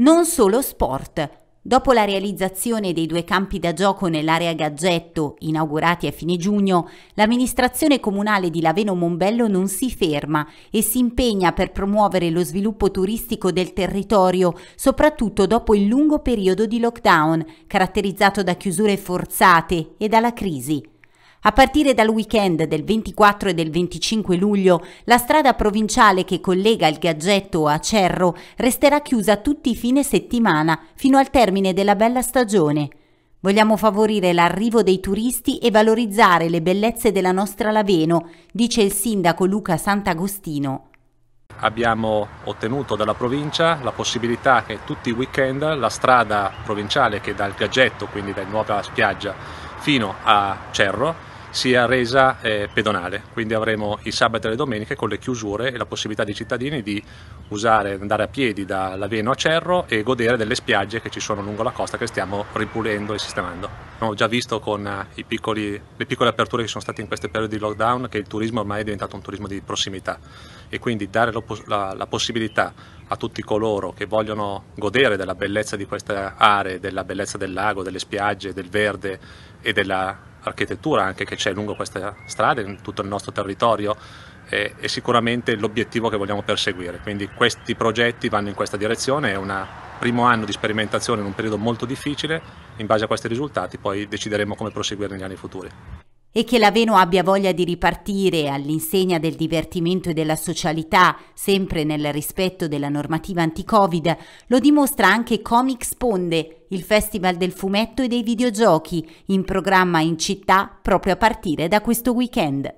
Non solo sport. Dopo la realizzazione dei due campi da gioco nell'area Gaggetto, inaugurati a fine giugno, l'amministrazione comunale di Laveno Mombello non si ferma e si impegna per promuovere lo sviluppo turistico del territorio, soprattutto dopo il lungo periodo di lockdown, caratterizzato da chiusure forzate e dalla crisi. A partire dal weekend del 24 e del 25 luglio, la strada provinciale che collega il Gaggetto a Cerro resterà chiusa tutti i fine settimana fino al termine della bella stagione. Vogliamo favorire l'arrivo dei turisti e valorizzare le bellezze della nostra Laveno, dice il sindaco Luca Sant'Agostino. Abbiamo ottenuto dalla provincia la possibilità che tutti i weekend la strada provinciale che dal Gaggetto, quindi da nuova spiaggia, fino a Cerro, sia resa eh, pedonale, quindi avremo i sabato e le domeniche con le chiusure e la possibilità dei cittadini di usare, andare a piedi dall'Aveno a Cerro e godere delle spiagge che ci sono lungo la costa che stiamo ripulendo e sistemando. Ho già visto con eh, piccoli, le piccole aperture che sono state in questi periodi di lockdown che il turismo ormai è diventato un turismo di prossimità e quindi dare la, la possibilità a tutti coloro che vogliono godere della bellezza di queste aree, della bellezza del lago, delle spiagge, del verde e dell'architettura anche che c'è lungo queste strade, in tutto il nostro territorio, è, è sicuramente l'obiettivo che vogliamo perseguire. Quindi questi progetti vanno in questa direzione, è una primo anno di sperimentazione in un periodo molto difficile, in base a questi risultati poi decideremo come proseguire negli anni futuri. E che l'Aveno abbia voglia di ripartire all'insegna del divertimento e della socialità, sempre nel rispetto della normativa anti-Covid, lo dimostra anche Comics Ponde, il festival del fumetto e dei videogiochi, in programma in città proprio a partire da questo weekend.